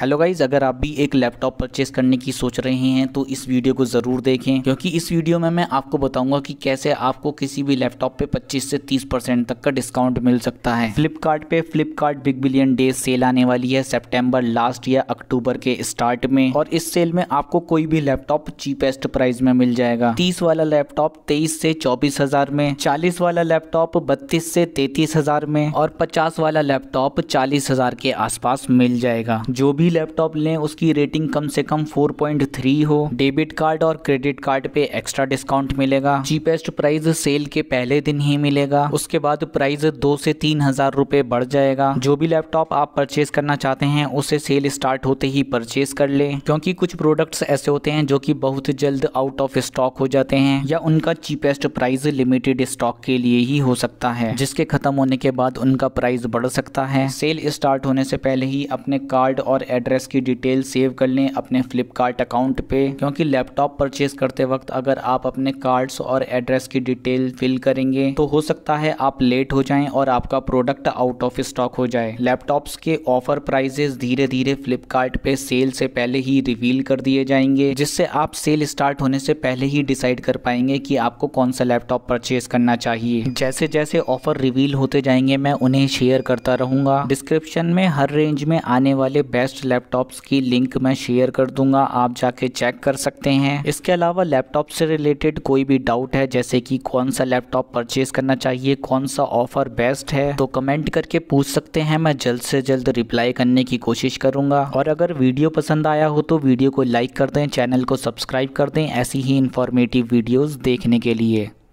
hello guys अगर आप भी एक लैपटॉप परचेस करने की सोच रहे हैं तो इस वीडियो को ज़रूर देखें क्योंकि इस वीडियो में मैं आपको बताऊंगा कि कैसे आपको किसी भी लैपटॉप पे 25 से 30 परसेंट तक का डिस्काउंट मिल सकता है फ्लिपकार्ट पे Flipkart big billion day sale आने वाली है सितंबर लास्ट या अक्टूबर के स्टार्ट में और इस सेल में आपको कोई भी लैपटॉप चीपेस्ट प्राइस में मिल जाएगा तीस वाला लैपटॉप तेईस से चौबीस में चालीस वाला लैपटॉप बत्तीस से तैतीस में और पचास वाला लैपटॉप चालीस के आसपास मिल जाएगा जो भी भी लैपटॉप लें उसकी रेटिंग कम से कम 4.3 हो डेबिट कार्ड और क्रेडिट कार्ड पे एक्स्ट्रा डिस्काउंट मिलेगा चीपेस्ट प्राइस सेल के पहले दिन ही मिलेगा उसके बाद प्राइस दो से तीन हजार रूपए बढ़ जाएगा जो भी लैपटॉप आप परचेज करना चाहते हैं उसे सेल स्टार्ट होते ही परचेज कर लें क्योंकि कुछ प्रोडक्ट्स ऐसे होते हैं जो कि बहुत जल्द आउट ऑफ स्टॉक हो जाते हैं या उनका चीपेस्ट प्राइस लिमिटेड स्टॉक के लिए ही हो सकता है जिसके खत्म होने के बाद उनका प्राइस बढ़ सकता है सेल स्टार्ट होने से पहले ही अपने कार्ड और एड्रेस की डिटेल सेव कर लें अपने फ्लिपकार्ट अकाउंट पे क्योंकि लैपटॉप परचेज करते वक्त अगर आप अपने कार्ड्स और एड्रेस की डिटेल फिल करेंगे तो हो सकता है आप लेट हो जाएं और आपका प्रोडक्ट आउट ऑफ स्टॉक हो जाए लैपटॉप्स के ऑफर प्राइजेस धीरे धीरे फ्लिपकार्ट पे सेल से पहले ही रिवील कर दिए जाएंगे जिससे आप सेल स्टार्ट होने से पहले ही डिसाइड कर पाएंगे कि आपको कौन सा लैपटॉप परचेज करना चाहिए जैसे जैसे ऑफर रिवील होते जाएंगे मैं उन्हें शेयर करता रहूंगा डिस्क्रिप्शन में हर रेंज में आने वाले बेस्ट लैपटॉप्स की लिंक मैं शेयर कर दूंगा आप जाके चेक कर सकते हैं इसके अलावा लैपटॉप से रिलेटेड कोई भी डाउट है जैसे कि कौन सा लैपटॉप परचेज करना चाहिए कौन सा ऑफर बेस्ट है तो कमेंट करके पूछ सकते हैं मैं जल्द से जल्द रिप्लाई करने की कोशिश करूंगा और अगर वीडियो पसंद आया हो तो वीडियो को लाइक कर दें चैनल को सब्सक्राइब कर दें ऐसी ही इन्फॉर्मेटिव वीडियोज़ देखने के लिए